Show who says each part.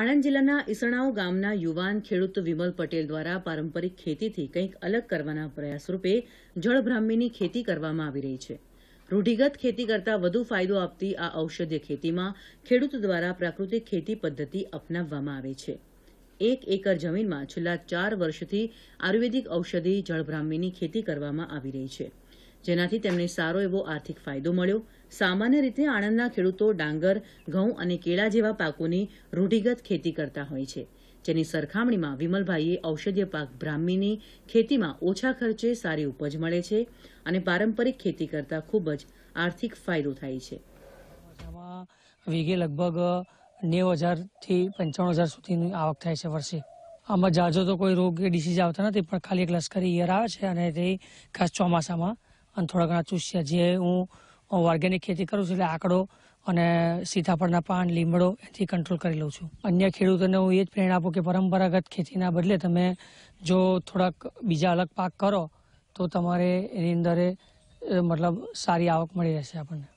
Speaker 1: આણંદ જિલ્લાના ઈસણાઓ ગામના યુવાન ખેડૂત વિમલ પટેલ દ્વારા પારંપરિક ખેતીથી કંઈક અલગ કરવાના પ્રયાસરૂપે રૂપે ખેતી કરવામાં આવી રહી છે રૂઢિગત ખેતી કરતાં વધુ ફાયદો આપતી આ ઔષધીય ખેતીમાં ખેડૂત દ્વારા પ્રાકૃતિક ખેતી પદ્ધતિ અપનાવવામાં આવે છે એક એકર જમીનમાં છેલ્લા ચાર વર્ષથી આયુર્વેદિક ઔષધિ જળબ્રાહ્મીની ખેતી કરવામાં આવી રહી છે જેનાથી તેમને સારો એવો આર્થિક ફાયદો મળ્યો સામાન્ય રીતે આણંદના ખેડૂતો ડાંગર ઘઉં અને કેળા જેવા પાકોની રૂઢિગત ખેતી કરતા હોય છે જેની સરખામણીમાં વિમલભાઈએ ઔષધીય પાક બ્રાહ્મીની ખેતીમાં ઓછા ખર્ચે સારી ઉપજ મળે છે અને પારંપરિક ખેતી કરતાં ખૂબ જ
Speaker 2: આર્થિક ફાયદો થાય છે વીઘે લગભગ નેવું હજારથી પંચાણું હજાર સુધીની આવક થાય છે વર્ષે આમાં જાજો તો કોઈ રોગ કે ડિસીઝ આવતા નથી પણ ખાલી એક લશ્કરી ઈયર આવે છે અને તે ખાસ ચોમાસામાં અને થોડા ઘણા ચૂસ્યા જે હું ઓર્ગેનિક ખેતી કરું છું એટલે આકડો અને સીતાફળના પાન લીમડો એથી કંટ્રોલ કરી લઉં છું અન્ય ખેડૂતોને હું એ જ પ્રેરણા આપું કે પરંપરાગત ખેતીના બદલે તમે જો થોડાક બીજા અલગ પાક કરો તો તમારે એની અંદર મતલબ સારી આવક મળી રહેશે આપણને